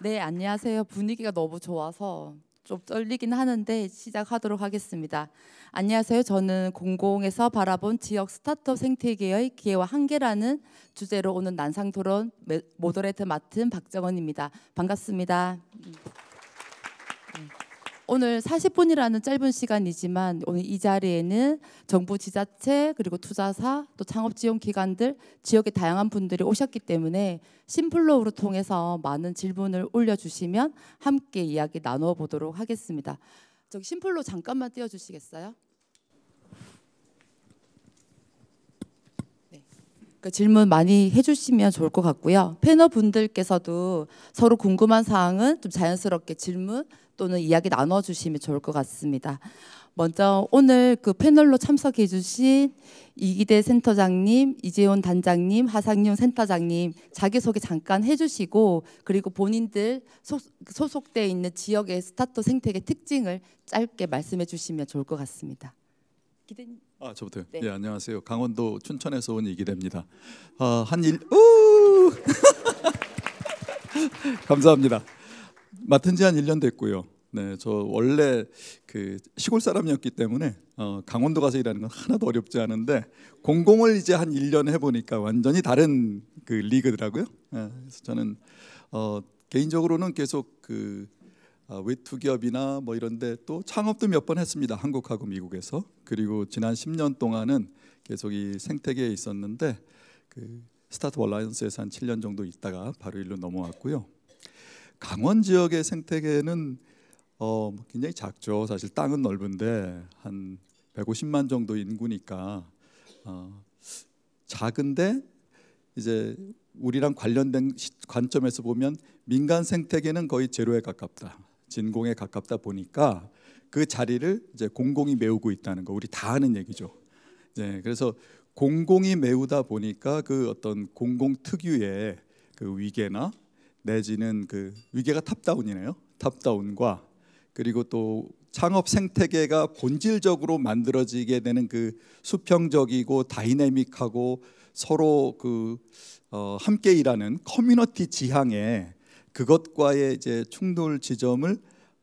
네, 안녕하세요. 분위기가 너무 좋아서 좀 떨리긴 하는데 시작하도록 하겠습니다. 안녕하세요. 저는 공공에서 바라본 지역 스타트업 생태계의 기회와 한계라는 주제로 오는 난상 토론 모더레이터 맡은 박정원입니다. 반갑습니다. 오늘 40분이라는 짧은 시간이지만 오늘 이 자리에는 정부 지자체 그리고 투자사 또 창업 지원 기관들 지역의 다양한 분들이 오셨기 때문에 심플로우를 통해서 많은 질문을 올려주시면 함께 이야기 나눠 보도록 하겠습니다. 저기 심플로 잠깐만 띄워 주시겠어요? 네. 그 질문 많이 해주시면 좋을 것 같고요. 패널 분들께서도 서로 궁금한 사항은 좀 자연스럽게 질문 또는 이야기 나눠주시면 좋을 것 같습니다. 먼저 오늘 그 패널로 참석해 주신 이기대 센터장님, 이재훈 단장님, 하상윤 센터장님 자기소개 잠깐 해주시고 그리고 본인들 소속돼 있는 지역의 스타트 생태계 특징을 짧게 말씀해 주시면 좋을 것 같습니다. 기대님. 아 저부터요. 네. 예, 안녕하세요. 강원도 춘천에서 온 이기대입니다. 아, 한일 우 감사합니다. 맡은 지 한 1년 됐고요. 네, 저 원래 그 시골 사람이었기 때문에 어, 강원도 가서 일하는 건 하나도 어렵지 않은데 공공을 이제 한 1년 해보니까 완전히 다른 그 리그더라고요. 네, 그래서 저는 어, 개인적으로는 계속 그 아, 외투 기업이나 뭐 이런데 또 창업도 몇 번 했습니다. 한국하고 미국에서 그리고 지난 10년 동안은 계속 이 생태계에 있었는데 그 스타트업 라이언스에서한 7년 정도 있다가 바로 일로 넘어왔고요. 강원 지역의 생태계는 어, 굉장히 작죠. 사실 땅은 넓은데 한 150만 정도 인구니까 어, 작은데 이제 우리랑 관련된 관점에서 보면 민간 생태계는 거의 제로에 가깝다, 진공에 가깝다 보니까 그 자리를 이제 공공이 메우고 있다는 거 우리 다 아는 얘기죠. 네, 그래서 공공이 메우다 보니까 그 어떤 공공 특유의 그 위계나 내지는 그 위계가 탑다운이네요. 탑다운과 그리고 또 창업 생태계가 본질적으로 만들어지게 되는 그 수평적이고 다이내믹하고 서로 그 어, 함께 일하는 커뮤니티 지향에 그것과의 이제 충돌 지점을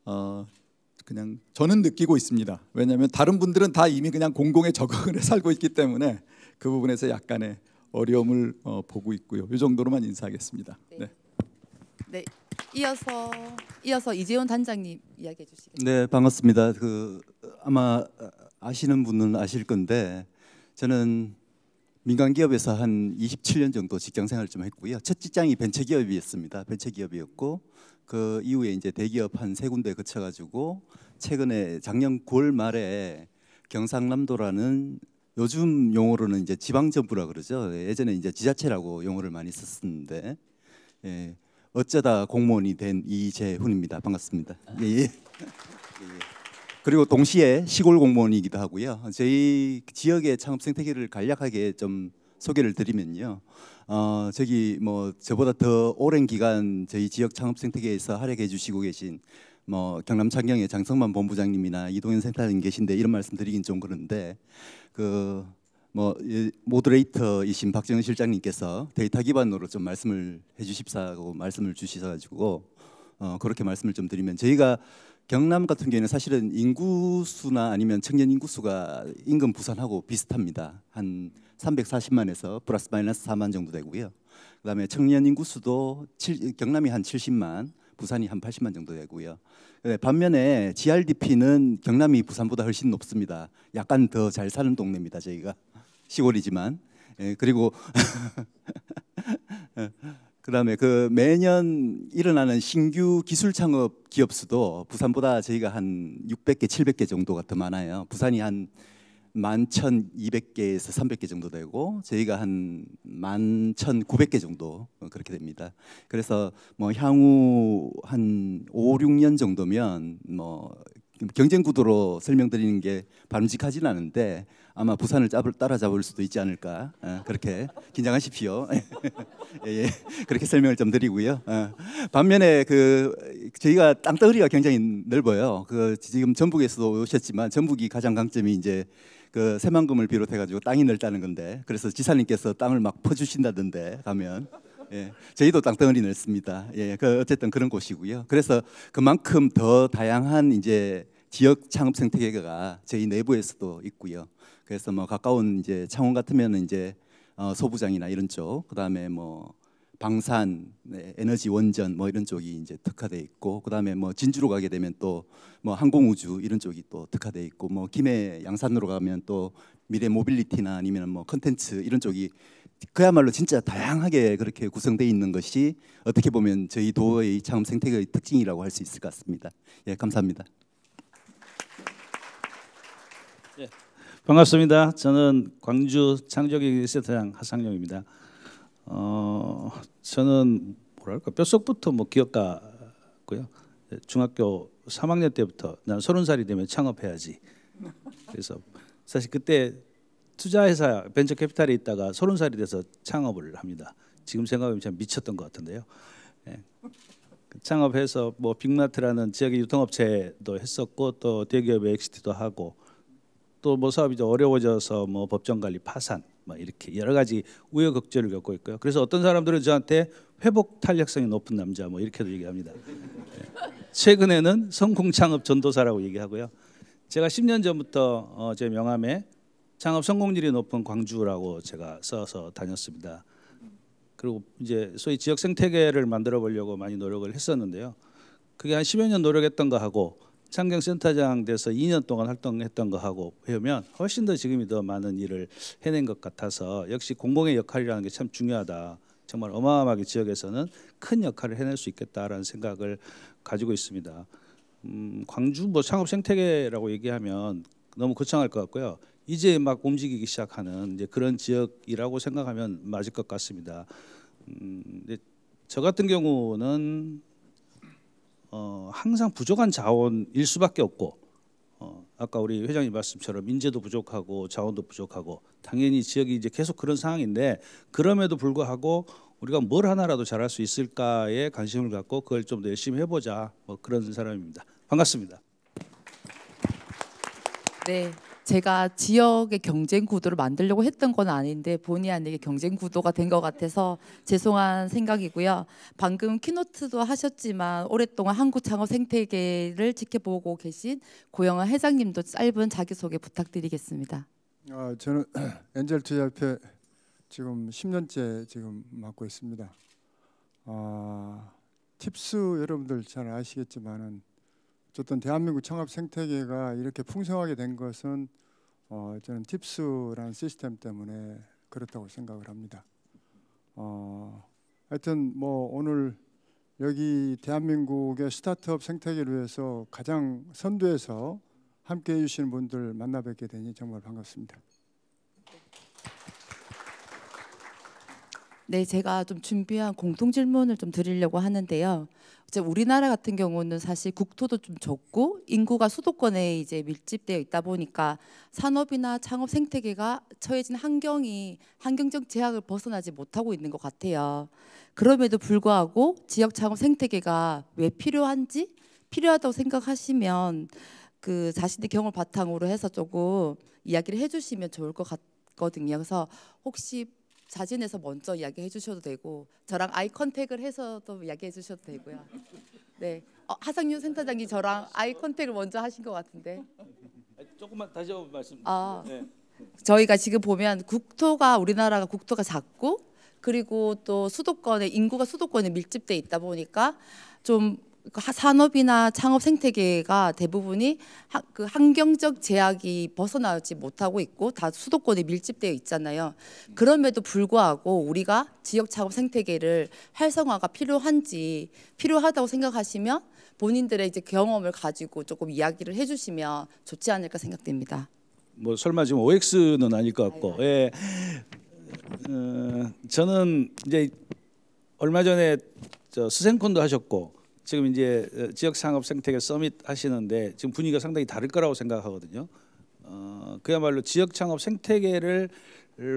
어, 그냥 저는 느끼고 있습니다. 왜냐하면 다른 분들은 다 이미 그냥 공공의 적응을 살고 있기 때문에 그 부분에서 약간의 어려움을 어, 보고 있고요. 이 정도로만 인사하겠습니다. 네. 네. 네, 이어서 이어서 이재훈 단장님 이야기해 주시겠습니다. 네, 반갑습니다. 그 아마 아시는 분은 아실 건데 저는 민간 기업에서 한 27년 정도 직장 생활 좀 했고요. 첫 직장이 벤처 기업이었습니다. 벤처 기업이었고 그 이후에 이제 대기업 한 세 군데 거쳐 가지고 최근에 작년 9월 말에 경상남도라는 요즘 용어로는 이제 지방정부라 그러죠. 예전에 이제 지자체라고 용어를 많이 썼었는데 예, 어쩌다 공무원이 된 이재훈입니다. 반갑습니다. 예, 예. 그리고 동시에 시골 공무원이기도 하고요. 저희 지역의 창업 생태계를 간략하게 좀 소개를 드리면요. 어, 저기 뭐 저보다 더 오랜 기간 저희 지역 창업 생태계에서 활약해 주시고 계신 뭐 경남 창경의 장성만 본부장님이나 이동현 센터장님 계신데 이런 말씀 드리긴 좀 그런데 그뭐 모드레이터이신 박정희 실장님께서 데이터 기반으로 좀 말씀을 해주십사고 말씀을 주시셔가지고 어, 그렇게 말씀을 좀 드리면 저희가 경남 같은 경우에는 사실은 인구수나 아니면 청년 인구수가 임금 부산하고 비슷합니다. 한 340만에서 플러스 마이너스 4만 정도 되고요. 그다음에 청년 인구수도 7, 경남이 한 70만, 부산이 한 80만 정도 되고요. 예, 반면에 GRDP는 경남이 부산보다 훨씬 높습니다. 약간 더 잘 사는 동네입니다, 저희가. 시골이지만 예, 그리고 예, 그다음에 그 매년 일어나는 신규 기술 창업 기업 수도 부산보다 저희가 한 600개, 700개 정도가 더 많아요. 부산이 한 11,200개에서 300개 정도 되고 저희가 한 11,900개 정도 그렇게 됩니다. 그래서 뭐 향후 한 5, 6년 정도면 뭐 경쟁 구도로 설명드리는 게 바람직하진 않은데 아마 부산을 잡을, 따라잡을 수도 있지 않을까 어, 그렇게 긴장하십시오. 예, 예, 그렇게 설명을 좀 드리고요. 어, 반면에 그 저희가 땅덩어리가 굉장히 넓어요. 그 지금 전북에서도 오셨지만 전북이 가장 강점이 이제 그 새만금을 비롯해 가지고 땅이 넓다는 건데 그래서 지사님께서 땅을 막 퍼주신다던데 가면 예, 저희도 땅덩어리 넓습니다. 예, 그 어쨌든 그런 곳이고요. 그래서 그만큼 더 다양한 이제 지역 창업 생태계가 저희 내부에서도 있고요. 그래서 뭐 가까운 이제 창원 같으면 이제 어, 소부장이나 이런 쪽, 그다음에 뭐 방산, 네, 에너지 원전 뭐 이런 쪽이 이제 특화돼 있고 그다음에 뭐 진주로 가게 되면 또 뭐 항공 우주 이런 쪽이 또 특화돼 있고 뭐 김해 양산으로 가면 또 미래 모빌리티나 아니면 뭐 컨텐츠 이런 쪽이 그야말로 진짜 다양하게 그렇게 구성되어 있는 것이 어떻게 보면 저희 도의 창업 생태계의 특징이라고 할 수 있을 것 같습니다. 예, 감사합니다. 예. 반갑습니다. 저는 광주 창조기 센터장 하상용입니다 어, 저는 뭐랄까 뼛속부터 뭐 기업가고요. 예, 중학교 3학년 때부터 난 서른 살이 되면 창업해야지. 그래서 사실 그때 투자회사 벤처 캐피탈에 있다가 서른 살이 돼서 창업을 합니다. 지금 생각하면 참 미쳤던 것 같은데요. 예. 창업해서 뭐 빅마트라는 지역의 유통업체도 했었고 또 대기업의 엑시티도 하고 또뭐 사업이 어려워져서 뭐 법정 관리 파산 뭐 이렇게 여러 가지 우여곡절을 겪고 있고요. 그래서 어떤 사람들은 저한테 회복 탄력성이 높은 남자 뭐 이렇게도 얘기합니다. 예. 최근에는 성공 창업 전도사라고 얘기하고요. 제가 10년 전부터 어, 제 명함에 창업 성공률이 높은 광주라고 제가 써서 다녔습니다. 그리고 이제 소위 지역 생태계를 만들어 보려고 많이 노력을 했었는데요. 그게 한 10여 년 노력했던 거 하고 창경센터장 돼서 2년 동안 활동했던 거하고 보면 훨씬 더 지금이 더 많은 일을 해낸 것 같아서 역시 공공의 역할이라는 게 참 중요하다. 정말 어마어마하게 지역에서는 큰 역할을 해낼 수 있겠다라는 생각을 가지고 있습니다. 음, 광주 뭐 창업 생태계라고 얘기하면 너무 거창할 것 같고요. 이제 막 움직이기 시작하는 이제 그런 지역이라고 생각하면 맞을 것 같습니다. 음, 저 같은 경우는 어, 항상 부족한 자원일 수밖에 없고 어, 아까 우리 회장님 말씀처럼 인재도 부족하고 자원도 부족하고 당연히 지역이 이제 계속 그런 상황인데 그럼에도 불구하고 우리가 뭘 하나라도 잘할 수 있을까에 관심을 갖고 그걸 좀더 열심히 해보자 뭐 그런 사람입니다. 반갑습니다. 네, 제가 지역의 경쟁 구도를 만들려고 했던 건 아닌데 본의 아니게 경쟁 구도가 된 것 같아서 죄송한 생각이고요. 방금 키노트도 하셨지만 오랫동안 한국 창업 생태계를 지켜보고 계신 고영아 회장님도 짧은 자기소개 부탁드리겠습니다. 아, 저는 엔젤 투자협회 지금 10년째 지금 맡고 있습니다. 아, 팁스 여러분들 잘 아시겠지만은 어쨌든 대한민국 창업 생태계가 이렇게 풍성하게 된 것은 어, 저는 팁스라는 시스템 때문에 그렇다고 생각을 합니다. 어, 하여튼 뭐 오늘 여기 대한민국의 스타트업 생태계를 위해서 가장 선두에서 함께해 주시는 분들 만나 뵙게 되니 정말 반갑습니다. 네, 제가 좀 준비한 공통 질문을 좀 드리려고 하는데요. 이제 우리나라 같은 경우는 사실 국토도 좀 적고 인구가 수도권에 이제 밀집되어 있다 보니까 산업이나 창업 생태계가 처해진 환경이 환경적 제약을 벗어나지 못하고 있는 것 같아요. 그럼에도 불구하고 지역 창업 생태계가 왜 필요한지 필요하다고 생각하시면 그 자신의 경험을 바탕으로 해서 조금 이야기를 해주시면 좋을 것같 거든요 그래서 혹시 자진해서 먼저 이야기해 주셔도 되고 저랑 아이 컨택을 해서도 이야기해 주셔도 되고요. 네, 어, 하상윤 센터장이 저랑 아이 컨택을 먼저 하신 것 같은데. 조금만 다시 한번 말씀. 아, 네. 저희가 지금 보면 국토가 우리나라가 국토가 작고 그리고 또 수도권에 인구가 수도권에 밀집돼 있다 보니까 좀 그러니까 산업이나 창업 생태계가 대부분이 하, 그 환경적 제약이 벗어나지 못하고 있고 다 수도권에 밀집되어 있잖아요. 그럼에도 불구하고 우리가 지역 창업 생태계를 활성화가 필요한지 필요하다고 생각하시면 본인들의 이제 경험을 가지고 조금 이야기를 해주시면 좋지 않을까 생각됩니다. 뭐 설마 지금 OX는 아닐 것 같고, 아이 예. 어, 저는 이제 얼마 전에 저 스생콘도 하셨고 지금 이제 어, 지역 상업 생태계 서밋 하시는데 지금 분위기가 상당히 다를 거라고 생각하거든요. 어, 그야말로 지역 창업 생태계를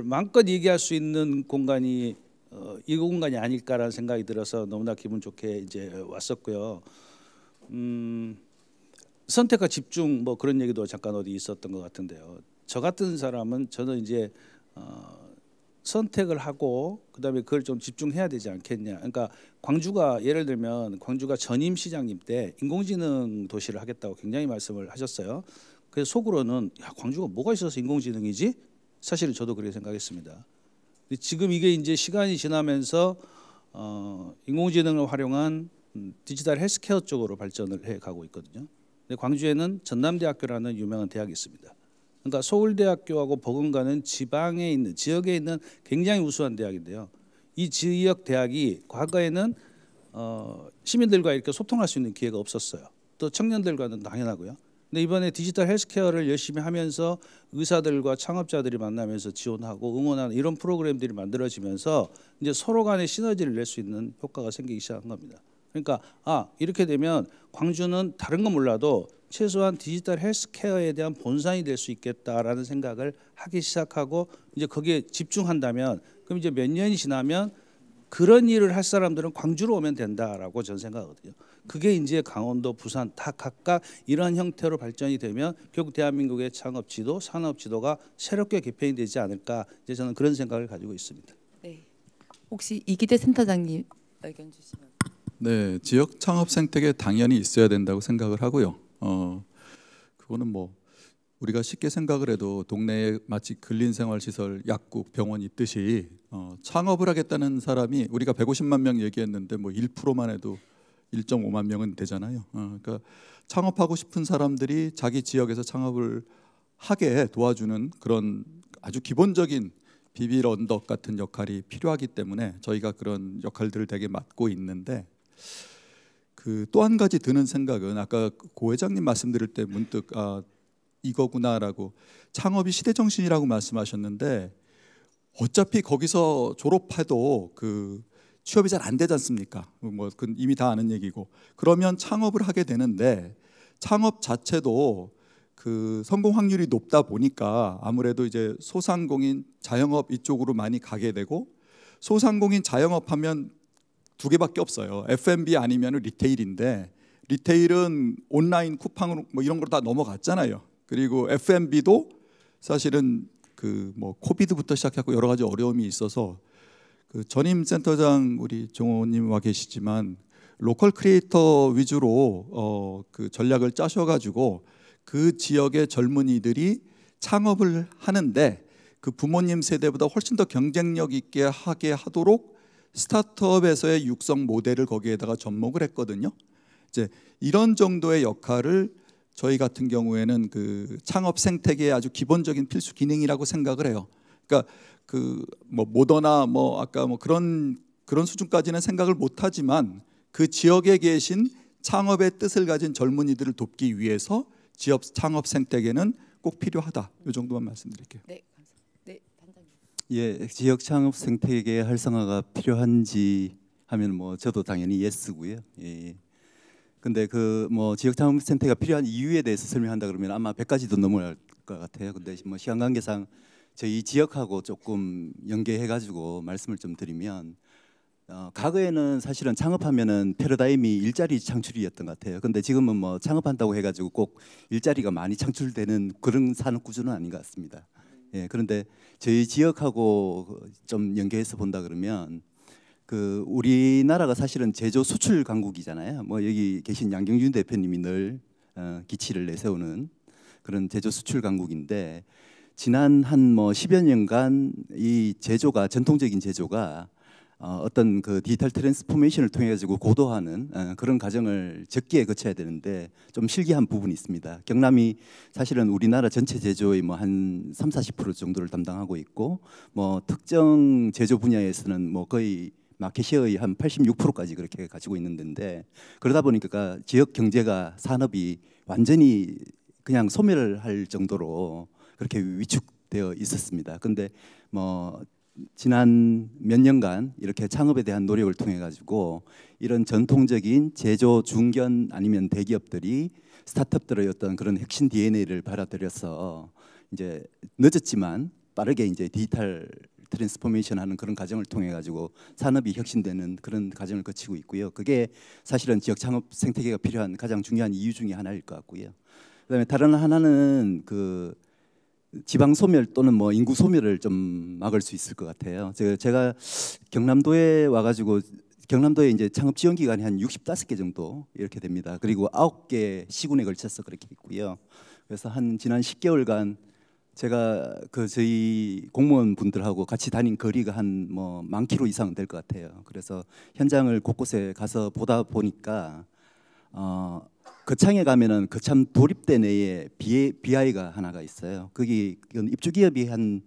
마음껏 얘기할 수 있는 공간이 어, 이 공간이 아닐까라는 생각이 들어서 너무나 기분 좋게 이제 왔었고요. 음, 선택과 집중 뭐 그런 얘기도 잠깐 어디 있었던 것 같은데요. 저 같은 사람은 저는 이제 어, 선택을 하고 그다음에 그걸 좀 집중해야 되지 않겠냐. 그러니까 광주가 예를 들면 광주가 전임 시장님 때 인공지능 도시를 하겠다고 굉장히 말씀을 하셨어요. 그래서 속으로는 야 광주가 뭐가 있어서 인공지능이지? 사실은 저도 그렇게 생각했습니다. 지금 이게 이제 시간이 지나면서 어, 인공지능을 활용한 음, 디지털 헬스케어 쪽으로 발전을 해 가고 있거든요. 근데 광주에는 전남대학교라는 유명한 대학이 있습니다. 그러니까 서울대학교하고 버금가는 지방에 있는 지역에 있는 굉장히 우수한 대학인데요. 이 지역 대학이 과거에는 어, 시민들과 이렇게 소통할 수 있는 기회가 없었어요. 또 청년들과는 당연하고요. 근데 이번에 디지털 헬스케어를 열심히 하면서 의사들과 창업자들이 만나면서 지원하고 응원하는 이런 프로그램들이 만들어지면서 이제 서로 간의 시너지를 낼 수 있는 효과가 생기기 시작한 겁니다. 그러니까 아 이렇게 되면 광주는 다른 건 몰라도 최소한 디지털 헬스케어에 대한 본산이 될 수 있겠다라는 생각을 하기 시작하고 이제 거기에 집중한다면 그럼 이제 몇 년이 지나면 그런 일을 할 사람들은 광주로 오면 된다라고 저는 생각하거든요. 그게 이제 강원도, 부산 다 각각 이런 형태로 발전이 되면 결국 대한민국의 창업 지도, 산업 지도가 새롭게 개편이 되지 않을까 이제 저는 그런 생각을 가지고 있습니다. 네. 혹시 이기대 센터장님 의견 주시면. 네, 지역 창업 생태계 당연히 있어야 된다고 생각을 하고요. 어, 그거는 뭐 우리가 쉽게 생각을 해도 동네에 마치 근린생활시설, 약국, 병원 있듯이 어, 창업을 하겠다는 사람이 우리가 150만 명 얘기했는데 뭐 1%만 해도 1.5만 명은 되잖아요. 어, 그러니까 창업하고 싶은 사람들이 자기 지역에서 창업을 하게 도와주는 그런 아주 기본적인 비빌 언덕 같은 역할이 필요하기 때문에 저희가 그런 역할들을 되게 맡고 있는데 그또한 가지 드는 생각은 아까 고 회장님 말씀 드릴 때 문득 아 이거구나라고 창업이 시대 정신이라고 말씀하셨는데 어차피 거기서 졸업해도 그 취업이 잘 안 되지 않습니까? 뭐그 이미 다 아는 얘기고 그러면 창업을 하게 되는데 창업 자체도 그 성공 확률이 높다 보니까 아무래도 이제 소상공인 자영업 이쪽으로 많이 가게 되고 소상공인 자영업 하면 두 개밖에 없어요. F&B 아니면 리테일인데 리테일은 온라인 쿠팡 뭐 이런 걸 다 넘어갔잖아요. 그리고 F&B도 사실은 그 뭐 코비드부터 시작했고 여러 가지 어려움이 있어서 그 전임 센터장 우리 종호님와 계시지만 로컬 크리에이터 위주로 어그 전략을 짜셔가지고 그 지역의 젊은이들이 창업을 하는데 그 부모님 세대보다 훨씬 더 경쟁력 있게 하게 하도록 스타트업에서의 육성 모델을 거기에다가 접목을 했거든요. 이제 이런 정도의 역할을 저희 같은 경우에는 그 창업 생태계의 아주 기본적인 필수 기능이라고 생각을 해요. 그러니까 그뭐 모더나 뭐 아까 뭐 그런 그런 수준까지는 생각을 못 하지만 그 지역에 계신 창업의 뜻을 가진 젊은이들을 돕기 위해서 지역 창업 생태계는 꼭 필요하다. 이 정도만 말씀드릴게요. 네, 예, 지역 창업 생태계 활성화가 필요한지 하면 뭐 저도 당연히 예스고요. 예. 예. 근데 그 뭐 지역 창업 생태가 필요한 이유에 대해서 설명한다 그러면 아마 100가지도 넘어갈 것 같아요. 근데 뭐 시간 관계상 저희 지역하고 조금 연계해 가지고 말씀을 좀 드리면 어, 과거에는 사실은 창업하면은 패러다임이 일자리 창출이었던 것 같아요. 근데 지금은 뭐 창업한다고 해가지고 꼭 일자리가 많이 창출되는 그런 산업 구조는 아닌 것 같습니다. 예, 그런데 저희 지역하고 좀 연계해서 본다 그러면 그 우리나라가 사실은 제조 수출 강국이잖아요. 뭐 여기 계신 양경준 대표님이 늘 어, 기치를 내세우는 그런 제조 수출 강국인데 지난 한 뭐 10여 년간 이 제조가 전통적인 제조가 어, 떤그 디지털 트랜스포메이션을 통해 가지고 고도하는 화 어, 그런 과정을 적기에 거쳐야 되는데 좀 실기한 부분이 있습니다. 경남이 사실은 우리나라 전체 제조의 뭐 한 3, 40% 정도를 담당하고 있고 뭐 특정 제조 분야에서는 뭐 거의 마켓쉐어의 한 86%까지 그렇게 가지고 있는 데인데 그러다 보니까 지역 경제가 산업이 완전히 그냥 소멸할 정도로 그렇게 위축되어 있었습니다. 근데 뭐 지난 몇 년간 이렇게 창업에 대한 노력을 통해 가지고 이런 전통적인 제조 중견 아니면 대기업들이 스타트업들의 어떤 그런 핵심 DNA를 받아들여서 이제 늦었지만 빠르게 이제 디지털 트랜스포메이션 하는 그런 과정을 통해 가지고 산업이 혁신되는 그런 과정을 거치고 있고요. 그게 사실은 지역 창업 생태계가 필요한 가장 중요한 이유 중의 하나일 것 같고요. 그다음에 다른 하나는 그 지방 소멸 또는 뭐 인구 소멸을 좀 막을 수 있을 것 같아요. 제가 경남도에 와가지고 경남도에 이제 창업 지원 기관이 한 65개 정도 이렇게 됩니다. 그리고 9개 시군에 걸쳐서 그렇게 있고요. 그래서 한 지난 10개월간 제가 그 저희 공무원 분들하고 같이 다닌 거리가 한 뭐만 킬로 이상 될 것 같아요. 그래서 현장을 곳곳에 가서 보다 보니까 어 거창에 그 가면은 거참 그 도립대 내에 BI가 하나가 있어요. 거기 입주 기업이 한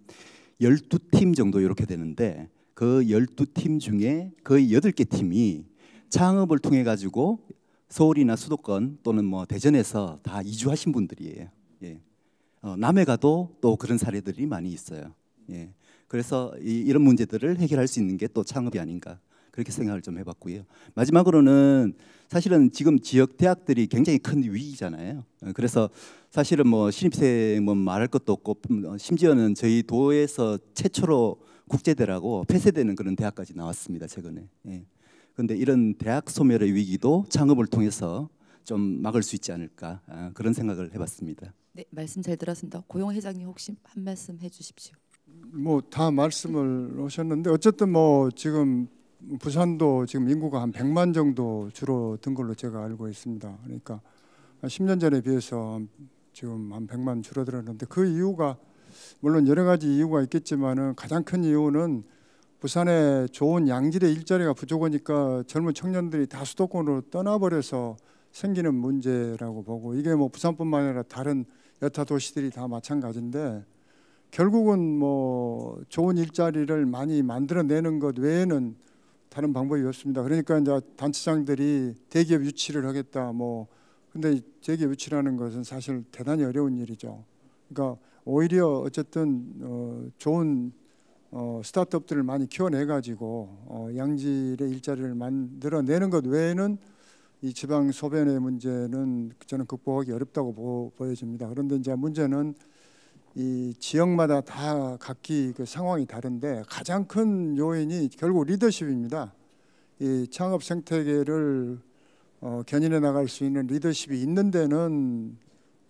12팀 정도 이렇게 되는데 그 12팀 중에 거의 8개 팀이 창업을 통해 가지고 서울이나 수도권 또는 뭐 대전에서 다 이주하신 분들이에요. 예. 어, 남해 가도 또 그런 사례들이 많이 있어요. 예. 그래서 이, 이런 문제들을 해결할 수 있는 게 또 창업이 아닌가 그렇게 생각을 좀 해봤고요. 마지막으로는 사실은 지금 지역 대학들이 굉장히 큰 위기잖아요. 어, 그래서 사실은 뭐 신입생 뭐 말할 것도 없고 어, 심지어는 저희 도에서 최초로 국제대라고 폐쇄되는 그런 대학까지 나왔습니다 최근에. 예. 그런데 예. 이런 대학 소멸의 위기도 창업을 통해서 좀 막을 수 있지 않을까 아, 그런 생각을 해봤습니다. 네 말씀 잘 들었습니다. 고용 회장님 혹시 한 말씀 해주십시오. 뭐 다 말씀을 오셨는데 어쨌든 뭐 지금 부산도 지금 인구가 한 100만 정도 줄어든 걸로 제가 알고 있습니다. 그러니까 10년 전에 비해서 지금 한 100만 줄어들었는데 그 이유가 물론 여러 가지 이유가 있겠지만 가장 큰 이유는 부산에 좋은 양질의 일자리가 부족하니까 젊은 청년들이 다 수도권으로 떠나버려서 생기는 문제라고 보고 이게 뭐 부산뿐만 아니라 다른 여타 도시들이 다 마찬가지인데 결국은 뭐 좋은 일자리를 많이 만들어내는 것 외에는 다른 방법이 없습니다. 그러니까 이제 단체장들이 대기업 유치를 하겠다 뭐 근데 대기업 유치라는 것은 사실 대단히 어려운 일이죠. 그러니까 오히려 어쨌든 어, 좋은 어, 스타트업들을 많이 키워내 가지고 어, 양질의 일자리를 만들어내는 것 외에는 이 지방 소변의 문제는 저는 극복하기 어렵다고 보, 보 여집니다 그런데 이제 문제는 이 지역마다 다 각기 그 상황이 다른데 가장 큰 요인이 결국 리더십입니다. 이 창업 생태계를 어, 견인해 나갈 수 있는 리더십이 있는 데는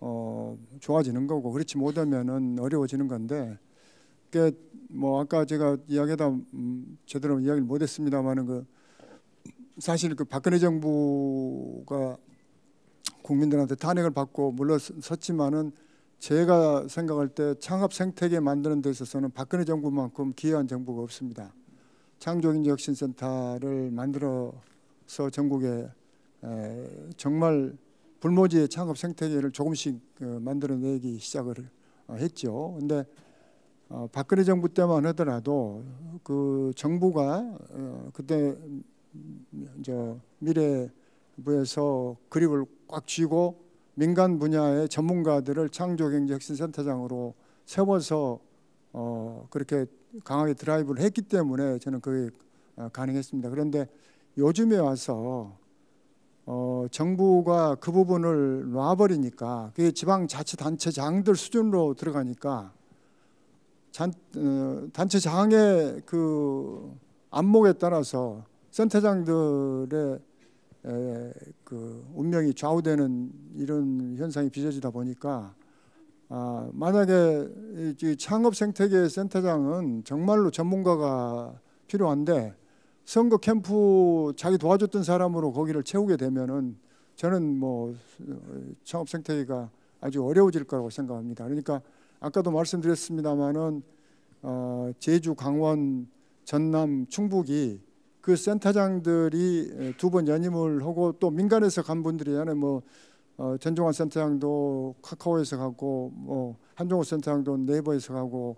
어, 좋아지는 거고 그렇지 못하면은 어려워지는 건데 그뭐 아까 제가 이야기다 음, 제대로 이야기를 못했습니다만은 그 사실 그 박근혜 정부가 국민들한테 탄핵을 받고 물러섰지만은 제가 생각할 때 창업 생태계 만드는 데 있어서는 박근혜 정부만큼 기여한 정부가 없습니다. 창조인혁신센터를 만들어서 전국에 정말 불모지의 창업 생태계를 조금씩 어, 만들어내기 시작을 어, 했죠. 근데 어, 박근혜 정부 때만 하더라도 그 정부가 그때 미래부에서 그립을 꽉 쥐고 민간 분야의 전문가들을 창조경제혁신센터장으로 세워서 어, 그렇게 강하게 드라이브를 했기 때문에 저는 그게 어, 가능했습니다. 그런데 요즘에 와서 어, 정부가 그 부분을 놔버리니까 그게 지방자치단체장들 수준으로 들어가니까 잔, 어, 단체장의 그 안목에 따라서 센터장들의 그 운명이 좌우되는 이런 현상이 빚어지다 보니까 아, 만약에 이 창업 생태계 센터장은 정말로 전문가가 필요한데 선거 캠프 자기 도와줬던 사람으로 거기를 채우게 되면은 저는 뭐 창업 생태계가 아주 어려워질 거라고 생각합니다. 그러니까 아까도 말씀드렸습니다만은 어, 제주, 강원, 전남, 충북이 그 센터장들이 두 번 연임을 하고 또 민간에서 간 분들이 아에뭐 어, 전종환 센터장도 카카오에서 가고 뭐 한종호 센터장도 네이버에서 가고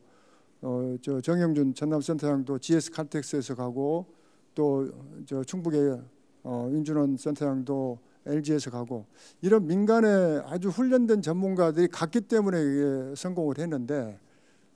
어, 저 정영준 전남 센터장도 GS 칼텍스에서 가고 또 저 충북의 어, 윤준원 센터장도 LG에서 가고 이런 민간에 아주 훈련된 전문가들이 갔기 때문에 이게 성공을 했는데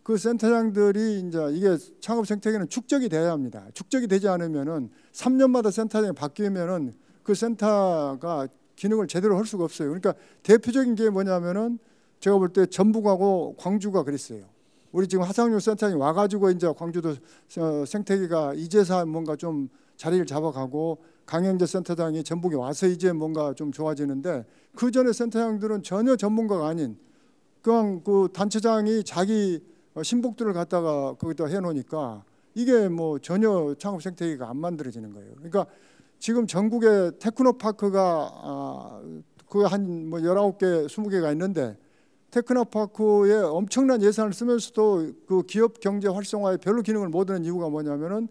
그 센터장들이 이제 이게 창업 생태계는 축적이 돼야 합니다. 축적이 되지 않으면은 3년마다 센터장이 바뀌면은 그 센터가 기능을 제대로 할 수가 없어요. 그러니까 대표적인 게 뭐냐면은 제가 볼 때 전북하고 광주가 그랬어요. 우리 지금 화상용 센터장이 와가지고 이제 광주도 어, 생태계가 이제서 뭔가 좀 자리를 잡아가고 강영재 센터장이 전북에 와서 이제 뭔가 좀 좋아지는데 그 전에 센터장들은 전혀 전문가가 아닌 그냥 그 단체장이 자기 어, 신복들을 갖다가 거기다 해놓으니까 이게 뭐 전혀 창업 생태계가 안 만들어지는 거예요. 그러니까 지금 전국에 테크노파크가 아, 그한뭐 열아개 스무 개가 있는데 테크노파크에 엄청난 예산을 쓰면서도 그 기업 경제 활성화에 별로 기능을 못하는 이유가 뭐냐면은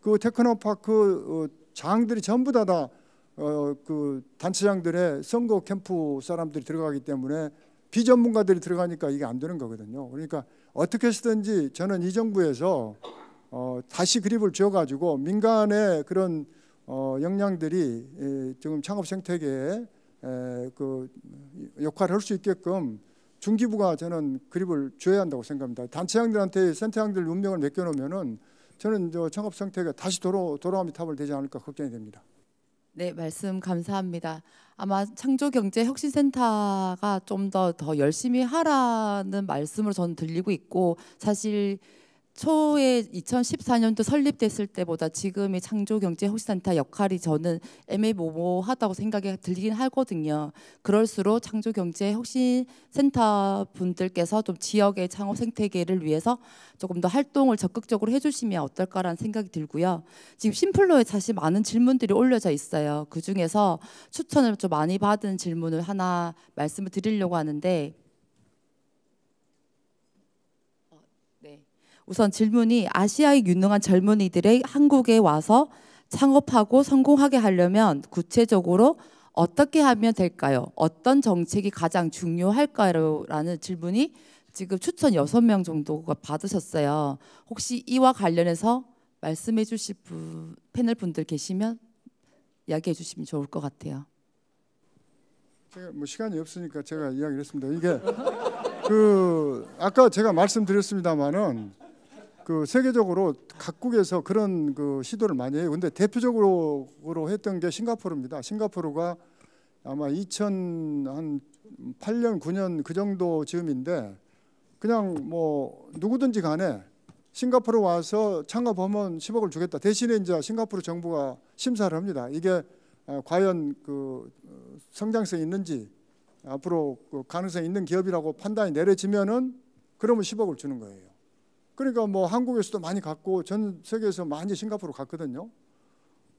그 테크노파크 어, 장들이 전부 다다 어, 그 단체장들의 선거 캠프 사람들이 들어가기 때문에 비전문가들이 들어가니까 이게 안 되는 거거든요. 그러니까 어떻게 해서든지 저는 이 정부에서 어, 다시 그립을 지어가지고 민간의 그런 어, 역량들이 예, 지금 창업 생태계에 에, 그 역할을 할 수 있게끔 중기부가 저는 그립을 줘야 한다고 생각합니다. 단체장들한테 센터장들 운명을 맡겨놓으면은 저는 저 창업 생태가 다시 돌아 돌아오미 탑을 되지 않을까 걱정이 됩니다. 네, 말씀 감사합니다. 아마 창조경제혁신센터가 좀 더더 더 열심히 하라는 말씀을 저 들리고 있고 사실 초에 2014년도 설립됐을 때보다 지금의 창조경제혁신센터 역할이 저는 애매모호하다고 생각이 들긴 하거든요. 그럴수록 창조경제혁신센터 분들께서 좀 지역의 창업 생태계를 위해서 조금 더 활동을 적극적으로 해주시면 어떨까라는 생각이 들고요. 지금 심플로에 사실 많은 질문들이 올려져 있어요. 그중에서 추천을 좀 많이 받은 질문을 하나 말씀을 드리려고 하는데 우선 질문이 아시아의 유능한 젊은이들의 한국에 와서 창업하고 성공하게 하려면 구체적으로 어떻게 하면 될까요? 어떤 정책이 가장 중요할까요? 라는 질문이 지금 추천 여명 정도가 받으셨어요. 혹시 이와 관련해서 말씀해 주실 패널 분들 계시면 이야기해 주시면 좋을 것 같아요. 제가 뭐 시간이 없으니까 제가 이야기를 했습니다. 이게 그 아까 제가 말씀드렸습니다마는 그 세계적으로 각국에서 그런 그 시도를 많이 해요. 근데 대표적으로 했던 게 싱가포르입니다. 싱가포르가 아마 2008년 9년 그 정도 즈음인데 그냥 뭐 누구든지 간에 싱가포르 와서 창업하면 10억을 주겠다. 대신에 이제 싱가포르 정부가 심사를 합니다. 이게 아, 과연 그 어, 성장성이 있는지 앞으로 그 가능성이 있는 기업이라고 판단이 내려지면은 그러면 10억을 주는 거예요. 그러니까 뭐 한국에서도 많이 갔고 전 세계에서 많이 싱가포르 갔거든요.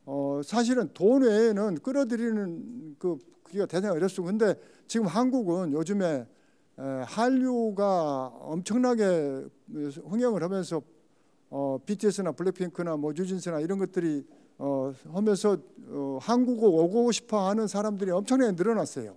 어, 사실은 돈 외에는 끌어들이는 그 기가 대단히 어렵습 근데 지금 한국은 요즘 에, 한류가 엄청나게 흥행을 하면서 어, BTS나 블랙핑크나 뭐 뉴진스나 이런 것들이 어, 하면서 어, 한국어 오고 싶어 하는 사람들이 엄청나게 늘어났어요.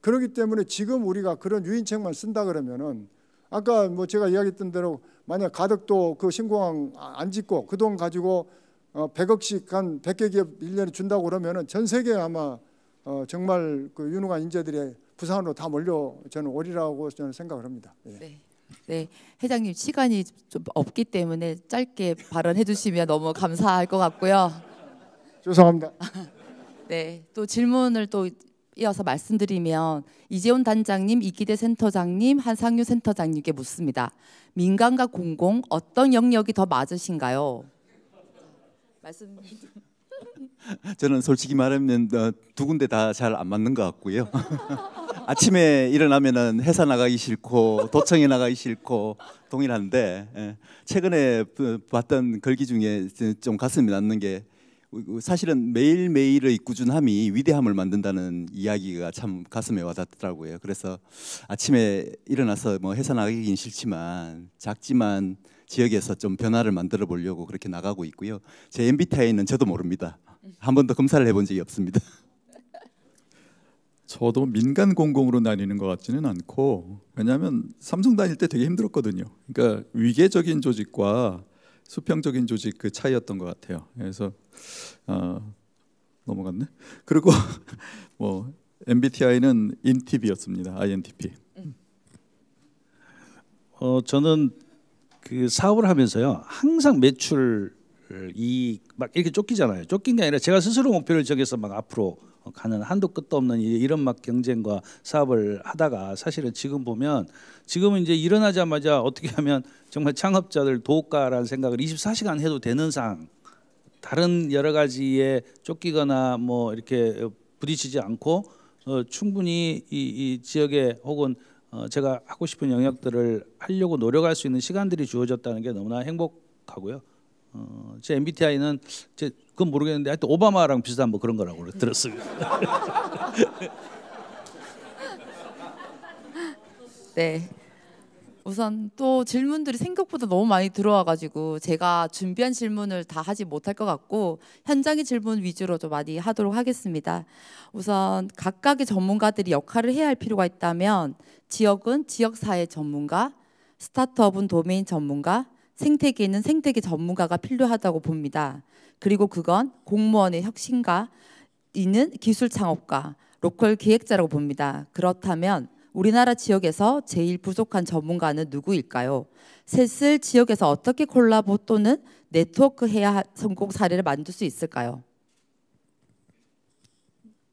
그렇기 때문에 지금 우리가 그런 유인책만 쓴다 그러면은 아까 뭐 제가 이야기했던 대로 만약 가덕도 그 신공항 아, 안 짓고 그 돈 가지고 어 100억씩 한 100개 기업 1년에 준다고 그러면은 전 세계에 아마 어 정말 그 유능한 인재들이 부산으로 다 몰려 저는 오리라고 저는 생각을 합니다. 예. 네. 네, 회장님 시간이 좀 없기 때문에 짧게 발언해 주시면 너무 감사할 것 같고요. 죄송합니다. 네, 또 질문을 또 이어서 말씀드리면 이재훈 단장님, 이기대 센터장님, 한상유 센터장님께 묻습니다. 민간과 공공 어떤 영역이 더 맞으신가요? 말씀. 저는 솔직히 말하면 어, 두 군데 다 잘 안 맞는 것 같고요. 아침에 일어나면은 회사 나가기 싫고 도청에 나가기 싫고 동일한데 예. 최근에 봤던 글기 중에 좀 가슴이 남는 게 그, 그 사실은 매일매일의 꾸준함이 위대함을 만든다는 이야기가 참 가슴에 와닿더라고요. 그래서 아침에 일어나서 뭐 회사 나가긴 싫지만 작지만 지역에서 좀 변화를 만들어 보려고 그렇게 나가고 있고요. 제 MBTI는 저도 모릅니다. 한 번도 검사를 해본 적이 없습니다. 저도 민간 공공으로 다니는것 같지는 않고 왜냐하면 삼성 다닐 때 되게 힘들었거든요. 그러니까 위계적인 조직과 수평적인 조직 그 차이였던 것 같아요. 그래서 어, 넘어갔네. 그리고 뭐 MBTI는 INTP였습니다. INTP. 어 저는 그 사업을 하면서요 항상 매출 이막 이렇게 쫓기잖아요. 쫓긴 게 아니라 제가 스스로 목표를 정해서 막 앞으로 가는 한도 끝도 없는 이런 막 경쟁과 사업을 하다가 사실은 지금 보면 지금은 이제 일어나자마자 어떻게 하면 정말 창업자들 도울까라는 생각을 24시간 해도 되는 상 다른 여러 가지에 쫓기거나 뭐 이렇게 부딪히지 않고 어, 충분히 이, 이 지역에 혹은 어, 제가 하고 싶은 영역들을 하려고 노력할 수 있는 시간들이 주어졌다는 게 너무나 행복하고요. 어, 제 MBTI는 제 그건 모르겠는데 하여튼 오바마랑 비슷한 뭐 그런 거라고 들었습니다. 네. 우선 또 질문들이 생각보다 너무 많이 들어와가지고 제가 준비한 질문을 다 하지 못할 것 같고 현장의 질문 위주로 좀 많이 하도록 하겠습니다. 우선 각각의 전문가들이 역할을 해야 할 필요가 있다면 지역은 지역사회 전문가, 스타트업은 도메인 전문가, 생태계는 생태계 전문가가 필요하다고 봅니다. 그리고 그건 공무원의 혁신가 있는 기술 창업가, 로컬 기획자라고 봅니다. 그렇다면 우리나라 지역에서 제일 부족한 전문가는 누구일까요? 셋을 지역에서 어떻게 콜라보 또는 네트워크해야 성공 사례를 만들 수 있을까요?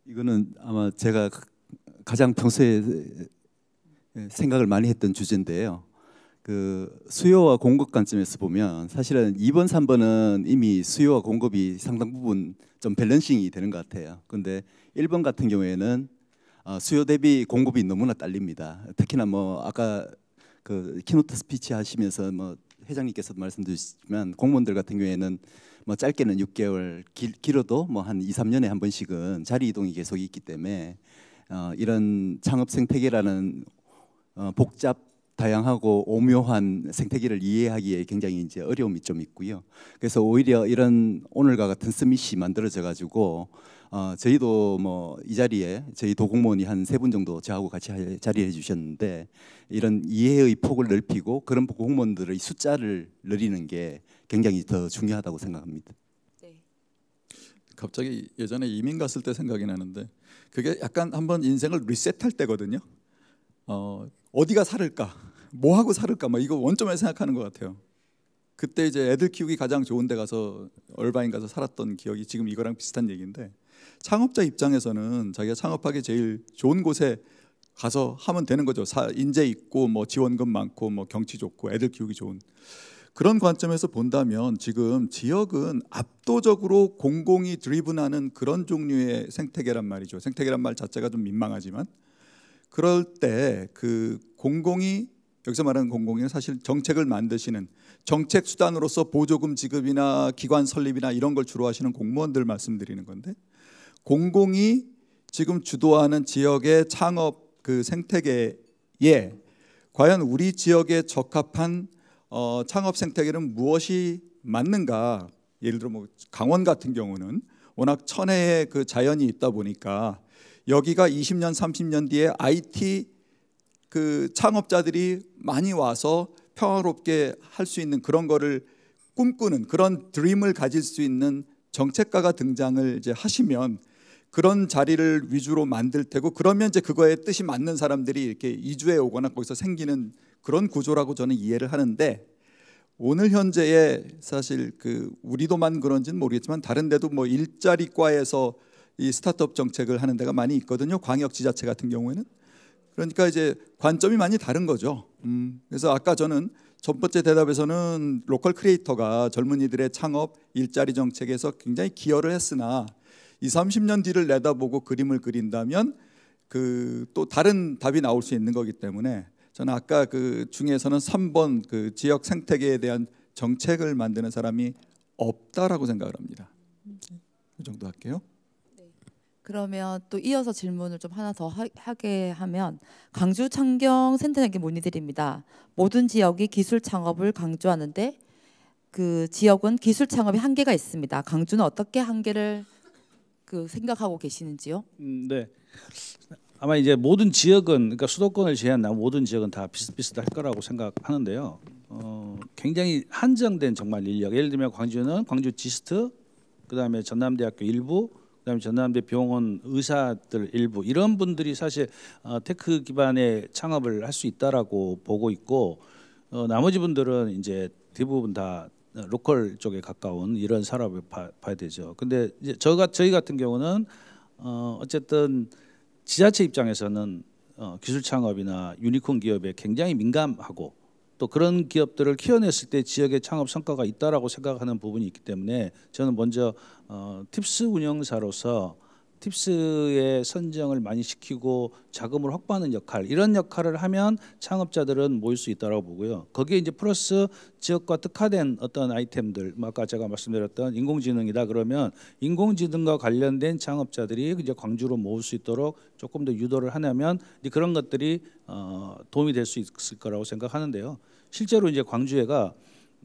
이거는 아마 제가 가장 평소에 생각을 많이 했던 주제인데요. 그 수요와 공급 관점에서 보면 사실은 2번, 3번은 이미 수요와 공급이 상당 부분 좀 밸런싱이 되는 것 같아요. 근데 1번 같은 경우에는 어, 수요 대비 공급이 너무나 딸립니다. 특히나 뭐 아까 그 키노트 스피치 하시면서 뭐 회장님께서도 말씀드렸지만 공무원들 같은 경우에는 뭐 짧게는 6개월, 길, 길어도 뭐 한 2, 3년에 한 번씩은 자리 이동이 계속 있기 때문에 어, 이런 창업 생태계라는 어, 복잡 다양하고 오묘한 생태계를 이해하기에 굉장히 이제 어려움이 좀 있고요. 그래서 오히려 이런 오늘과 같은 스밋이 만들어져 가지고 어, 저희도 뭐 이 자리에 저희 도공무원이 한 세 분 정도 저하고 같이 자리해 주셨는데 이런 이해의 폭을 넓히고 그런 공무원들의 숫자를 늘리는 게 굉장히 더 중요하다고 생각합니다. 네. 갑자기 예전에 이민 갔을 때 생각이 나는데 그게 약간 한번 인생을 리셋할 때거든요. 어, 어디가 살을까? 뭐 하고 살을까 막 이거 원점에 생각하는 것 같아요. 그때 이제 애들 키우기 가장 좋은 데 가서 얼바인 가서 살았던 기억이 지금 이거랑 비슷한 얘기인데 창업자 입장에서는 자기가 창업하기 제일 좋은 곳에 가서 하면 되는 거죠. 인재 있고 뭐 지원금 많고 뭐 경치 좋고 애들 키우기 좋은 그런 관점에서 본다면 지금 지역은 압도적으로 공공이 드리븐하는 그런 종류의 생태계란 말이죠. 생태계란 말 자체가 좀 민망하지만 그럴 때 그 공공이 여기서 말하는 공공이 사실 정책을 만드시는 정책 수단으로서 보조금 지급이나 기관 설립이나 이런 걸 주로 하시는 공무원들 말씀드리는 건데 공공이 지금 주도하는 지역의 창업 그 생태계에 과연 우리 지역에 적합한 어, 창업 생태계는 무엇이 맞는가? 예를 들어 뭐 강원 같은 경우는 워낙 천혜의 그 자연이 있다 보니까 여기가 20년, 30년 뒤에 IT 그 창업자들이 많이 와서 평화롭게 할 수 있는 그런 거를 꿈꾸는 그런 드림을 가질 수 있는 정책가가 등장을 이제 하시면 그런 자리를 위주로 만들 테고 그러면 이제 그거에 뜻이 맞는 사람들이 이렇게 이주해 오거나 거기서 생기는 그런 구조라고 저는 이해를 하는데 오늘 현재의 사실 그 우리도만 그런지는 모르겠지만 다른 데도 뭐 일자리과에서 이 스타트업 정책을 하는 데가 많이 있거든요. 광역 지자체 같은 경우에는 그러니까 이제 관점이 많이 다른 거죠. 음, 그래서 아까 저는 첫 번째 대답에서는 로컬 크리에이터가 젊은이들의 창업 일자리 정책에서 굉장히 기여를 했으나 이 30년 뒤를 내다보고 그림을 그린다면 그 또 다른 답이 나올 수 있는 거기 때문에 저는 아까 그 중에서는 3번 그 지역 생태계에 대한 정책을 만드는 사람이 없다라고 생각을 합니다. 이 그 정도 할게요. 그러면 또 이어서 질문을 좀 하나 더 하, 게 하면 광주 창경 센터장님께 문의드립니다. 모든 지역이 기술 창업을 강조하는데 그 지역은 기술 창업이 한계가 있습니다. 광주는 어떻게 한계를 그 생각하고 계시는지요? 음, 네. 아마 이제 모든 지역은 그러니까 수도권을 제외한 모든 지역은 다 비슷비슷할 거라고 생각하는데요. 어, 굉장히 한정된 정말 인력. 예를 들면 광주는 광주 지스트, 그다음에 전남대학교 일부, 그다음에 전남대 병원 의사들 일부 이런 분들이 사실 어, 테크 기반의 창업을 할 수 있다라고 보고 있고 어, 나머지 분들은 이제 대부분 다 어, 로컬 쪽에 가까운 이런 산업을 봐, 야 되죠. 근데 이제 저가 저희 같은 경우는 어, 어쨌든 지자체 입장에서는 어, 기술 창업이나 유니콘 기업에 굉장히 민감하고 또 그런 기업들을 키워냈을 때 지역의 창업 성과가 있다라고 생각하는 부분이 있기 때문에 저는 먼저 어, 팁스 운영사로서 팁스의 선정을 많이 시키고 자금을 확보하는 역할 이런 역할을 하면 창업자들은 모일 수 있다고 보고요. 거기에 이제 플러스 지역과 특화된 어떤 아이템들 뭐 아까 제가 말씀드렸던 인공지능이다 그러면 인공지능과 관련된 창업자들이 이제 광주로 모을 수 있도록 조금 더 유도를 하냐면 이제 그런 것들이 어, 도움이 될 수 있을 거라고 생각하는데요. 실제로 이제 광주에가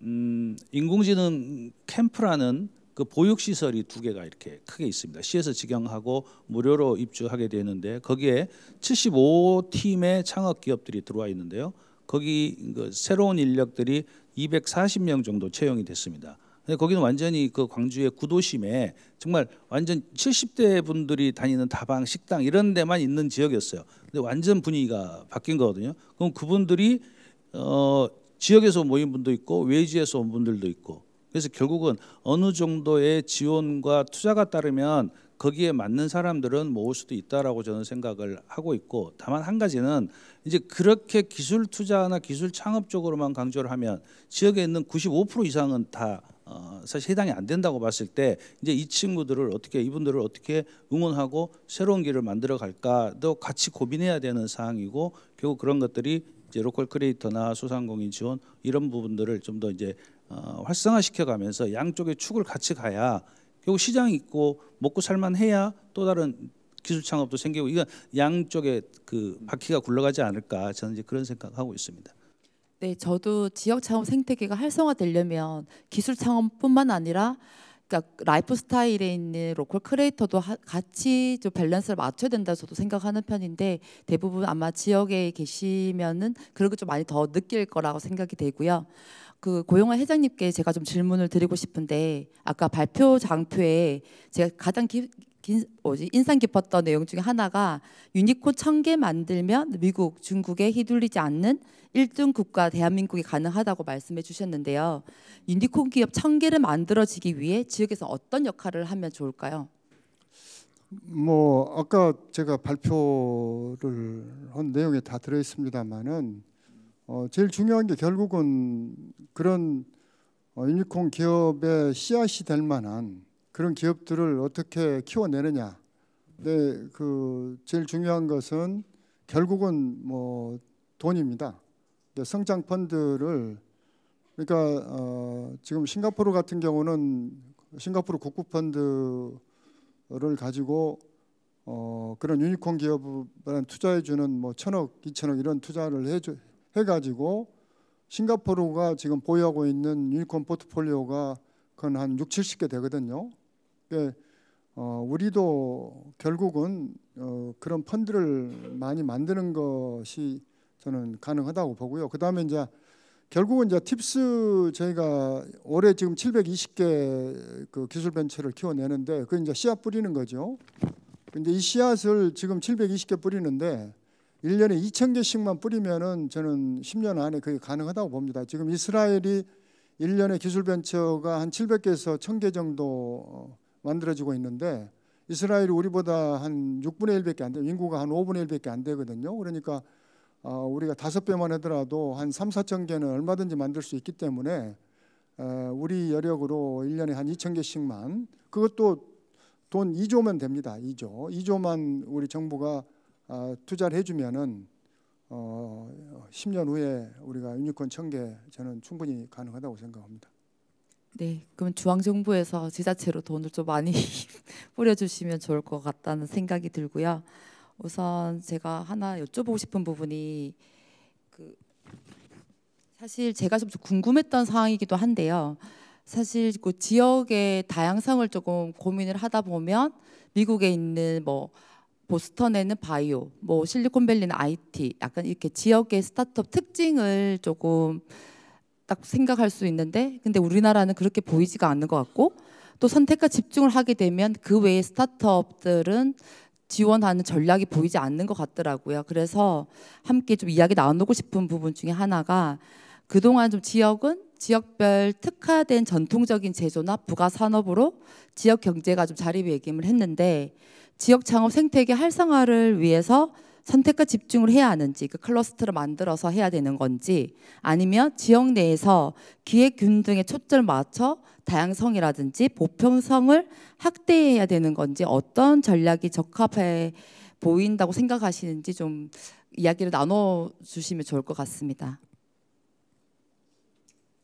음, 인공지능 캠프라는 그 보육 시설이 두 개가 이렇게 크게 있습니다. 시에서 직영하고 무료로 입주하게 되는데 거기에 75팀의 창업 기업들이 들어와 있는데요. 거기 그 새로운 인력들이 240명 정도 채용이 됐습니다. 근데 거기는 완전히 그 광주의 구도심에 정말 완전 70대 분들이 다니는 다방 식당 이런 데만 있는 지역이었어요. 근데 완전 분위기가 바뀐 거거든요. 그럼 그분들이 어, 지역에서 모인 분도 있고 외지에서 온 분들도 있고 그래서 결국은 어느 정도의 지원과 투자가 따르면 거기에 맞는 사람들은 모을 수도 있다라고 저는 생각을 하고 있고 다만 한 가지는 이제 그렇게 기술 투자나 기술 창업 쪽으로만 강조를 하면 지역에 있는 95% 이상은 다 어, 사실 해당이 안 된다고 봤을 때 이제 이 친구들을 어떻게 이분들을 어떻게 응원하고 새로운 길을 만들어 갈까도 같이 고민해야 되는 사항이고 결국 그런 것들이 이제 로컬 크리에이터나 소상공인 지원 이런 부분들을 좀 더 이제 어, 활성화시켜가면서 양쪽의 축을 같이 가야 결국 시장이 있고 먹고 살만해야 또 다른 기술 창업도 생기고 이건 양쪽의 그 바퀴가 굴러가지 않을까 저는 이제 그런 생각하고 있습니다. 네, 저도 지역 창업 생태계가 활성화되려면 기술 창업뿐만 아니라 그러니까 라이프 스타일에 있는 로컬 크리에이터도 하, 같이 좀 밸런스를 맞춰야 된다 저도 생각하는 편인데 대부분 아마 지역에 계시면은 그런 걸좀 많이 더 느낄 거라고 생각이 되고요. 그 고용화 회장님께 제가 좀 질문을 드리고 싶은데 아까 발표 장표에 제가 가장 기, 뭐지, 인상 깊었던 내용 중에 하나가 유니콘 천 개 만들면 미국, 중국에 휘둘리지 않는 1등 국가 대한민국이 가능하다고 말씀해 주셨는데요. 유니콘 기업 1개를 만들어지기 위해 지역에서 어떤 역할을 하면 좋을까요? 뭐 아까 제가 발표를 한 내용에 다 들어 있습니다만은 어 제일 중요한 게 결국은 그런 어, 유니콘 기업의 씨앗이 될 만한 그런 기업들을 어떻게 키워내느냐. 근데 그 제일 중요한 것은 결국은 뭐 돈입니다. 성장 펀드를 그러니까 어 지금 싱가포르 같은 경우는 싱가포르 국부 펀드를 가지고 어 그런 유니콘 기업을 투자해 주는 뭐 천억, 이천억 이런 투자를 해 해가지고 싱가포르가 지금 보유하고 있는 유니콘 포트폴리오가 그건 한 6, 70개 되거든요. 예, 어, 우리도 결국은 어, 그런 펀드를 많이 만드는 것이 저는 가능하다고 보고요. 그 다음에 이제 결국은 이제 팁스 저희가 올해 지금 720개 그 기술 벤처를 키워내는데 그 이제 씨앗 뿌리는 거죠. 근데 이 씨앗을 지금 720개 뿌리는데 1년에 2천 개씩만 뿌리면은 저는 10년 안에 그게 가능하다고 봅니다. 지금 이스라엘이 1년에 기술 벤처가 한 700개에서 1000개 정도 어, 만들어지고 있는데 이스라엘이 우리보다 한 6분의 1밖에 안 돼. 인구가 한 5분의 1밖에 안 되거든요. 그러니까 어, 우리가 다섯 배만 하더라도 한 3, 4천 개는 얼마든지 만들 수 있기 때문에 어, 우리 여력으로 1년에 한 2천 개씩만 그것도 돈 2조면 됩니다. 2조. 2조만 우리 정부가 어, 투자를 해주면은 어, 10년 후에 우리가 유니콘 1000개 저는 충분히 가능하다고 생각합니다. 네, 그럼 중앙정부에서 지자체로 돈을 좀 많이 뿌려주시면 좋을 것 같다는 생각이 들고요. 우선 제가 하나 여쭤보고 싶은 부분이 그 사실 제가 좀 궁금했던 사항이기도 한데요. 사실 그 지역의 다양성을 조금 고민을 하다 보면 미국에 있는 뭐 보스턴에는 바이오, 뭐 실리콘밸리는 IT, 약간 이렇게 지역의 스타트업 특징을 조금 딱 생각할 수 있는데 근데 우리나라는 그렇게 보이지가 않는 것 같고 또 선택과 집중을 하게 되면 그외에 스타트업들은 지원하는 전략이 보이지 않는 것 같더라고요. 그래서 함께 좀 이야기 나누고 싶은 부분 중에 하나가 그동안 좀 지역은 지역별 특화된 전통적인 제조나 부가 산업으로 지역 경제가 좀 자리매김을 했는데 지역 창업 생태계 활성화를 위해서 선택과 집중을 해야 하는지 그 클러스터를 만들어서 해야 되는 건지 아니면 지역 내에서 기획 균등에 초점을 맞춰 다양성이라든지 보편성을 확대해야 되는 건지 어떤 전략이 적합해 보인다고 생각하시는지 좀 이야기를 나눠 주시면 좋을 것 같습니다.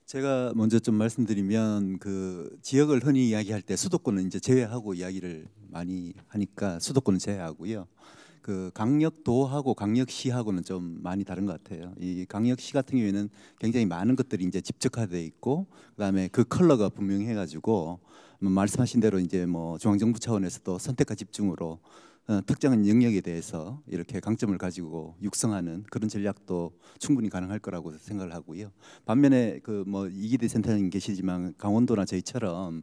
제가 먼저 좀 말씀드리면 그 지역을 흔히 이야기할 때 수도권은 이제 제외하고 이야기를 많이 하니까 수도권은 제외하고요. 그 강력도하고 강력시하고는 좀 많이 다른 것 같아요. 이 강력시 같은 경우에는 굉장히 많은 것들이 이제 집적화돼 있고 그다음에 그 컬러가 분명해가지고 뭐 말씀하신 대로 이제 뭐 중앙정부 차원에서도 선택과 집중으로 어, 특정한 영역에 대해서 이렇게 강점을 가지고 육성하는 그런 전략도 충분히 가능할 거라고 생각을 하고요. 반면에 그 뭐 이기대 센터장님 계시지만 강원도나 저희처럼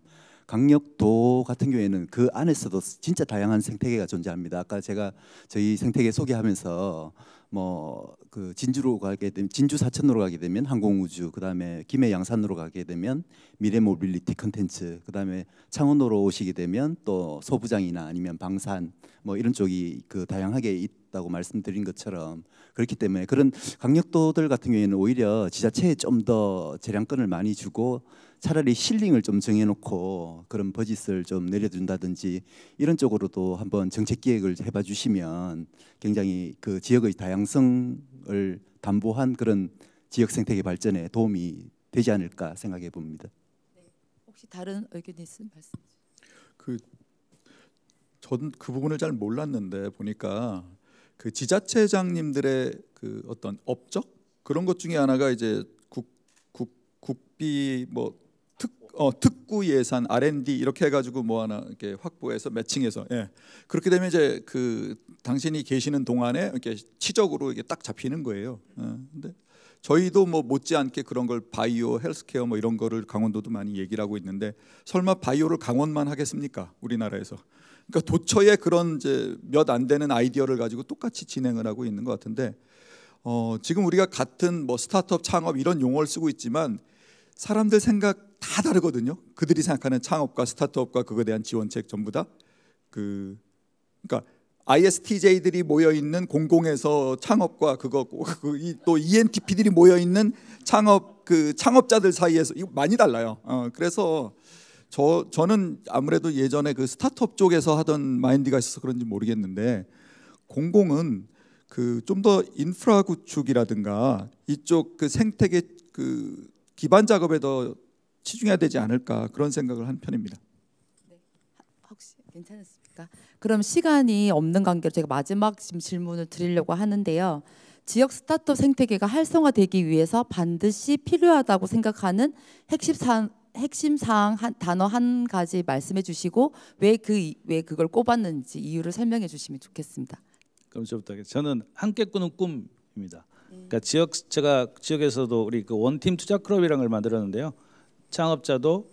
강력도 같은 경우에는 그 안에서도 진짜 다양한 생태계가 존재합니다. 아까 제가 저희 생태계 소개하면서 뭐 그 진주로 가게 되면 진주 사천으로 가게 되면 항공우주, 그다음에 김해 양산으로 가게 되면 미래 모빌리티 컨텐츠, 그다음에 창원으로 오시게 되면 또 소부장이나 아니면 방산 뭐 이런 쪽이 그 다양하게 있다고 말씀드린 것처럼 그렇기 때문에 그런 강력도들 같은 경우에는 오히려 지자체에 좀 더 재량권을 많이 주고 차라리 실링을 좀 정해놓고 그런 버짓을 좀 내려준다든지 이런 쪽으로도 한번 정책 기획을 해봐 주시면 굉장히 그 지역의 다양성을 담보한 그런 지역 생태계 발전에 도움이 되지 않을까 생각해 봅니다. 네. 혹시 다른 의견 있으면 말씀. 그전 그 부분을 잘 몰랐는데 보니까 그 지자체장님들의 그 어떤 업적 그런 것 중에 하나가 이제 국, 국 국비 뭐 특, 어, 특구 예산 R&D 이렇게 해가지고 뭐 하나 이렇게 확보해서 매칭해서 예. 그렇게 되면 이제 그 당신이 계시는 동안에 이렇게 치적으로 이게 딱 잡히는 거예요. 예. 근데 저희도 뭐 못지않게 그런 걸 바이오, 헬스케어 뭐 이런 거를 강원도도 많이 얘기를 하고 있는데 설마 바이오를 강원만 하겠습니까? 우리나라에서. 그러니까 도처에 그런 이제 몇안 되는 아이디어를 가지고 똑같이 진행을 하고 있는 것 같은데 어, 지금 우리가 같은 뭐 스타트업 창업 이런 용어를 쓰고 있지만 사람들 생각 다 다르거든요. 그들이 생각하는 창업과 스타트업과 그거에 대한 지원책 전부 다그 그러니까 ISTJ들이 모여 있는 공공에서 창업과 그거 그 또 ENTP들이 모여 있는 창업 그 창업자들 사이에서 이거 많이 달라요. 어, 그래서 저 저는 아무래도 예전에 그 스타트업 쪽에서 하던 마인드가 있어서 그런지 모르겠는데 공공은 그 좀 더 인프라 구축이라든가 이쪽 그 생태계 그 기반 작업에 더 치중해야 되지 않을까 그런 생각을 한 편입니다. 네. 혹시 괜찮으십니까? 그럼 시간이 없는 관계로 제가 마지막 질문을 드리려고 하는데요. 지역 스타트업 생태계가 활성화되기 위해서 반드시 필요하다고 생각하는 핵심 사 핵심 사항 한, 단어 한 가지 말씀해 주시고 왜 그왜 그, 그걸 꼽았는지 이유를 설명해 주시면 좋겠습니다. 그럼 저부터 하겠 저는 함께 꾸는 꿈입니다. 네. 그러니까 지역 제가 지역에서도 우리 그 원팀 투자 클럽이라는 만들었는데요. 창업자도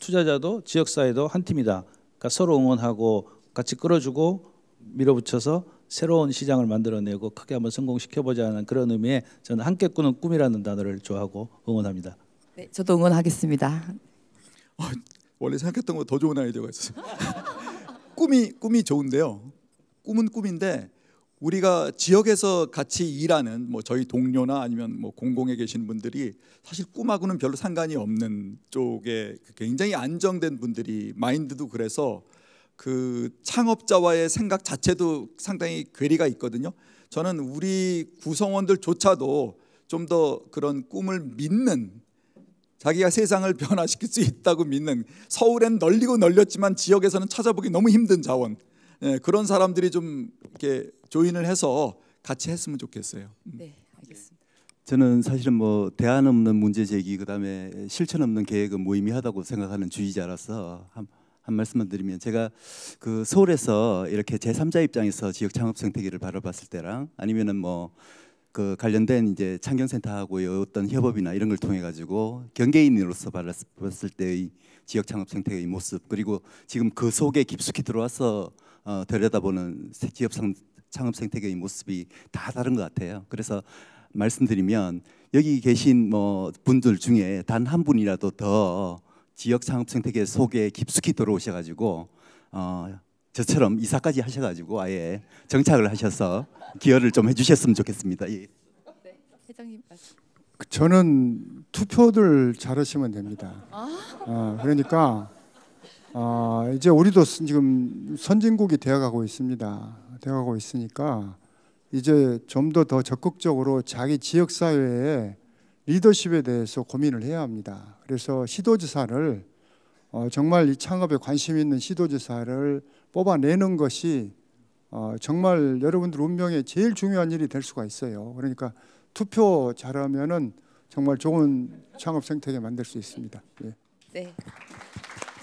투자자도 지역사회도 한 팀이다. 그러니까 서로 응원하고 같이 끌어주고 밀어붙여서 새로운 시장을 만들어내고 크게 한번 성공시켜보자는 그런 의미에 저는 함께 꾸는 꿈이라는 단어를 좋아하고 응원합니다. 네, 저도 응원하겠습니다. 어, 원래 생각했던 것더 좋은 아이디어가 있었어요. 꿈이 꿈이 좋은데요. 꿈은 꿈인데 우리가 지역에서 같이 일하는 뭐 저희 동료나 아니면 뭐 공공에 계신 분들이 사실 꿈하고는 별로 상관이 없는 쪽에 굉장히 안정된 분들이 마인드도 그래서 그 창업자와의 생각 자체도 상당히 괴리가 있거든요. 저는 우리 구성원들조차도 좀 더 그런 꿈을 믿는 자기가 세상을 변화시킬 수 있다고 믿는 서울엔 널리고 널렸지만 지역에서는 찾아보기 너무 힘든 자원 예, 그런 사람들이 좀 이렇게 조인을 해서 같이 했으면 좋겠어요. 음. 네, 알겠습니다. 예. 저는 사실은 뭐 대안 없는 문제 제기 그다음에 실천 없는 계획은 무의미하다고 생각하는 주의자라서 한, 한 말씀만 드리면 제가 그 서울에서 이렇게 제3자 입장에서 지역 창업 생태계를 바라봤을 때랑 아니면은 뭐 그 관련된 이제 창경센터하고의 어떤 협업이나 이런 걸 통해 가지고 경계인으로서 바라봤을 때의 지역 창업 생태계의 모습 그리고 지금 그 속에 깊숙이 들어와서 어, 들여다보는 지역 창업 생태계의 모습이 다 다른 것 같아요. 그래서 말씀드리면 여기 계신 뭐 분들 중에 단 한 분이라도 더 지역 창업 생태계 속에 깊숙이 들어오셔가지고 어, 저처럼 이사까지 하셔가지고 아예 정착을 하셔서 기여를 좀 해주셨으면 좋겠습니다. 예. 네, 회장님 말씀. 저는 투표들 잘하시면 됩니다. 아? 어, 그러니까 어, 이제 우리도 지금 선진국이 되어가고 있습니다. 되어가고 있으니까 이제 좀 더 더 적극적으로 자기 지역 사회의 리더십에 대해서 고민을 해야 합니다. 그래서 시도지사를 어, 정말 이 창업에 관심 있는 시도지사를 뽑아내는 것이 어, 정말 여러분들 운명에 제일 중요한 일이 될 수가 있어요. 그러니까 투표 잘하면은 정말 좋은 창업 생태계 만들 수 있습니다. 예. 네.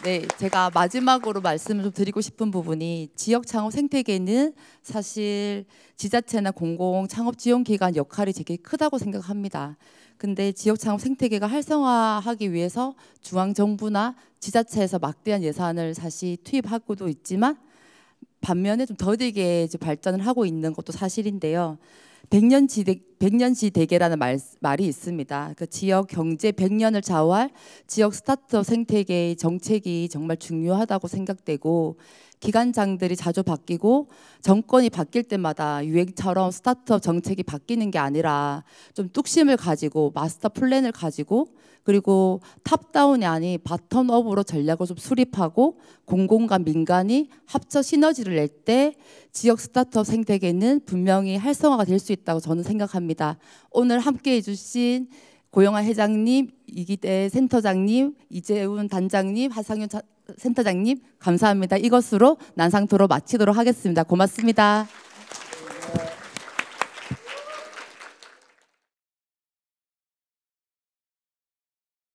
네, 제가 마지막으로 말씀을 좀 드리고 싶은 부분이 지역 창업 생태계는 사실 지자체나 공공 창업 지원 기관 역할이 되게 크다고 생각합니다. 근데 지역 창업 생태계가 활성화하기 위해서 중앙 정부나 지자체에서 막대한 예산을 사실 투입하고도 있지만 반면에 좀 더디게 발전을 하고 있는 것도 사실인데요. 백년지대 백년지 대계라는 말, 말이 있습니다. 그 지역 경제 백년을 좌우할 지역 스타트업 생태계의 정책이 정말 중요하다고 생각되고 기관장들이 자주 바뀌고 정권이 바뀔 때마다 유행처럼 스타트업 정책이 바뀌는 게 아니라 좀 뚝심을 가지고 마스터 플랜을 가지고 그리고 탑다운이 아닌 바텀업으로 전략을 좀 수립하고 공공과 민간이 합쳐 시너지를 낼 때 지역 스타트업 생태계는 분명히 활성화가 될 수 있다고 저는 생각합니다. 오늘 함께 해주신 고영아 회장님, 이기대 센터장님, 이재훈 단장님, 하상윤 센터장님 감사합니다. 이것으로 난상토로 마치도록 하겠습니다. 고맙습니다.